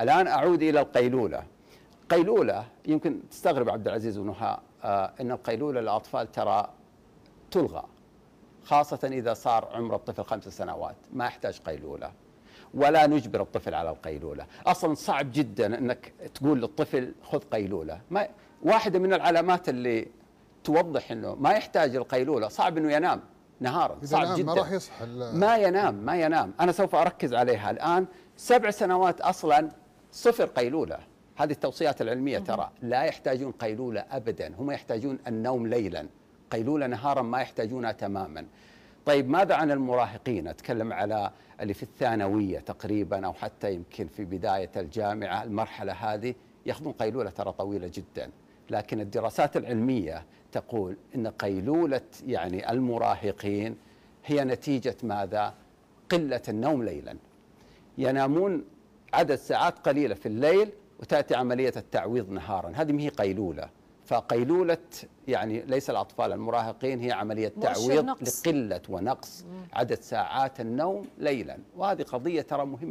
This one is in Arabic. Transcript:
الآن أعود إلى القيلولة قيلولة يمكن تستغرب عبد العزيز ونهاء آه، أن القيلولة للأطفال ترى تلغى خاصة إذا صار عمر الطفل خمس سنوات ما يحتاج قيلولة ولا نجبر الطفل على القيلولة أصلا صعب جدا أنك تقول للطفل خذ قيلولة ما واحدة من العلامات اللي توضح أنه ما يحتاج القيلولة صعب أنه ينام نهارا صعب جدا ما راح يصحى ما ينام ما ينام أنا سوف أركز عليها الآن سبع سنوات أصلا صفر قيلولة هذه التوصيات العلمية ترى لا يحتاجون قيلولة أبدا هم يحتاجون النوم ليلا قيلولة نهارا ما يحتاجونها تماما طيب ماذا عن المراهقين أتكلم على اللي في الثانوية تقريبا أو حتى يمكن في بداية الجامعة المرحلة هذه يأخذون قيلولة ترى طويلة جدا لكن الدراسات العلمية تقول أن قيلولة يعني المراهقين هي نتيجة ماذا؟ قلة النوم ليلا ينامون عدد ساعات قليلة في الليل وتأتي عملية التعويض نهارا هذه ما هي قيلولة فقيلولة يعني ليس الأطفال المراهقين هي عملية تعويض نقص. لقلة ونقص عدد ساعات النوم ليلا وهذه قضية ترى مهمة